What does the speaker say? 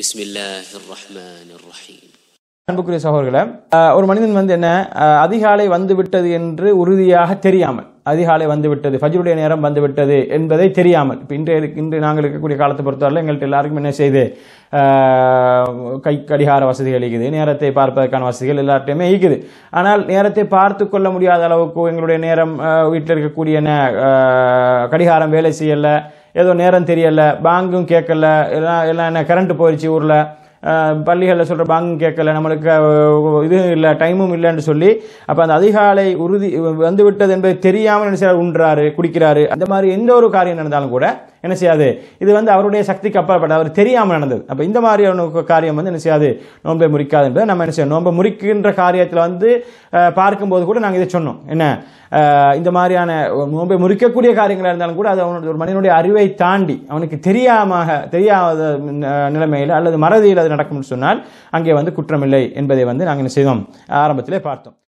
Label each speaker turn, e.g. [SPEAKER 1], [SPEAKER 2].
[SPEAKER 1] அன்புக்குரிய சகோதரர்களை ஒரு மனிதன் வந்து என்ன அதிகாலை வந்து விட்டது என்று உறுதியாக தெரியாமல் அதிகாலை வந்து விட்டது ஃபஜ்ருடைய நேரம் வந்துவிட்டது என்பதை தெரியாமல் இப்போ இன்றைய இன்று நாங்கள் இருக்கக்கூடிய காலத்தை பொறுத்தவரை எங்கள்கிட்ட எல்லாருக்கும் என்ன செய்து கை கடிகார வசதிகள் இருக்குது நேரத்தை பார்ப்பதற்கான வசதிகள் எல்லார்ட்டையுமே இருக்குது ஆனால் நேரத்தை பார்த்து கொள்ள முடியாத அளவுக்கு எங்களுடைய நேரம் வீட்டில் இருக்கக்கூடிய என்ன கடிகாரம் வேலை செய்யலை ஏதோ நேரம் தெரியலை பேங்கும் கேட்கல எல்லாம் எல்லாம் என்ன கரண்ட்டு போயிடுச்சு ஊரில் பள்ளிகளில் சொல்கிற பேங்கும் கேட்கல நம்மளுக்கு இதுவும் இல்லை டைமும் இல்லைன்னு சொல்லி அப்போ அந்த அதிகாலை உறுதி விட்டது என்பது தெரியாமல் நினைச்சா உண்றாரு குடிக்கிறாரு அந்த மாதிரி எந்த ஒரு காரியம் நடந்தாலும் கூட என்ன செய்யாது இது வந்து அவருடைய சக்திக்கு அப்பாற்பட்ட அவர் தெரியாமல் நடந்தது அப்போ இந்த மாதிரியான காரியம் வந்து என்ன செய்யாது நோன்பை முறிக்காதுன்றது நம்ம என்ன செய்யணும் நோன்பை முறிக்கின்ற காரியத்தில் வந்து பார்க்கும்போது கூட நாங்கள் இதை சொன்னோம் என்ன இந்த மாதிரியான நோன்பை முறிக்கக்கூடிய காரியங்களாக இருந்தாலும் கூட அது அவனுடைய ஒரு மனிதனுடைய அறிவை தாண்டி அவனுக்கு தெரியாமல் தெரியாத நிலைமையில் அல்லது மறதியில் அது நடக்கும்னு சொன்னால் அங்கே வந்து குற்றமில்லை என்பதை வந்து நாங்கள் என்ன செய்தோம் ஆரம்பத்திலே பார்த்தோம்